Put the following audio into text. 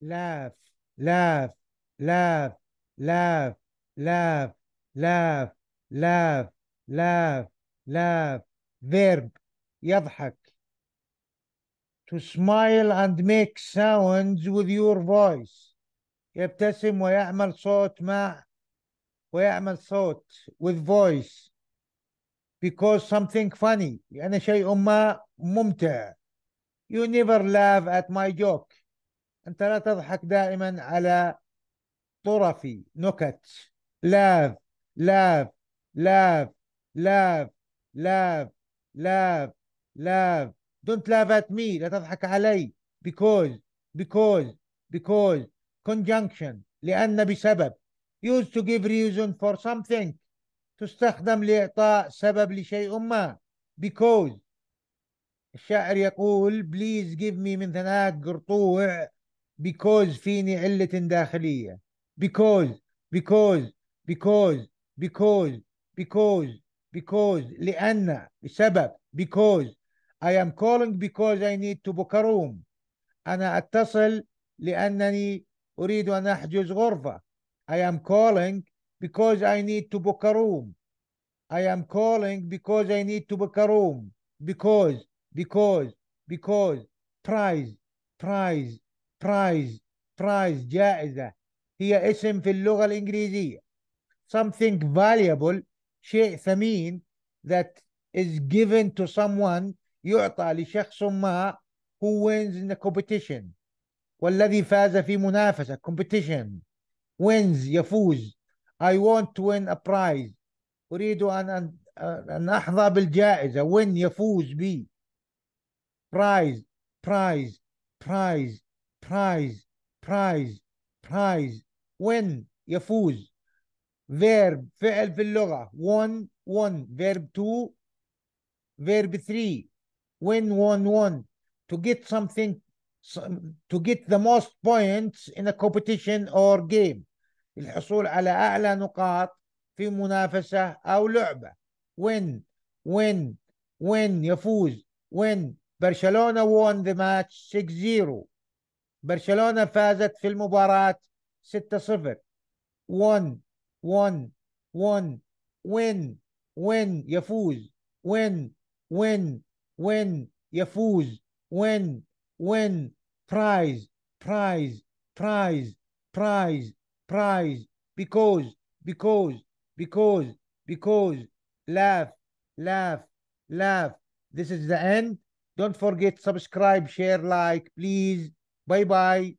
لاف لاف لاف لاف لاف لاف لاف لاف لاف verb يضحك to smile and make sounds with your voice يبتسم ويعمل صوت مع ويعمل صوت with voice because something funny لأن يعني شيء ما ممتع you never laugh at my joke أنت لا تضحك دائما على طرفي نكت لاف لاف لاف لاف لاف لاف لاف دونت لاف ات مي لا تضحك علي because because because conjunction لأن بسبب used to give reason for something تستخدم لإعطاء سبب لشيء ما because الشاعر يقول please give me من ثناك قرطوع because فيني علة داخلية because because because because because because لأن بسبب because I am calling because I need to book a room أنا أتصل لأنني أريد أن أحجز غرفة I am calling because I need to book a room I am calling because I need to book a room because because because prize prize برايز برايز جائزة هي اسم في اللغة الإنجليزية something valuable شيء ثمين that is given to someone يعطى لشخص ما who wins in the competition والذي فاز في منافسة competition wins يفوز I want to win a prize أريد أن أن أحظى بالجائزة win يفوز بي prize prize prize prize prize prize win يفوز verb فعل في اللغة won won verb two verb three win won won to get something to get the most points in a competition or game الحصول على أعلى نقاط في منافسة أو لعبة win win win يفوز win برشلونة won the match 6-0 برشلونة فازت في المباراة 6-0 1 1 1 وين وين يفوز وين وين وين يفوز وين وين برايز برايز برايز برايز برايز because because because because laugh laugh laugh this is the end don't forget subscribe share like please Bye bye.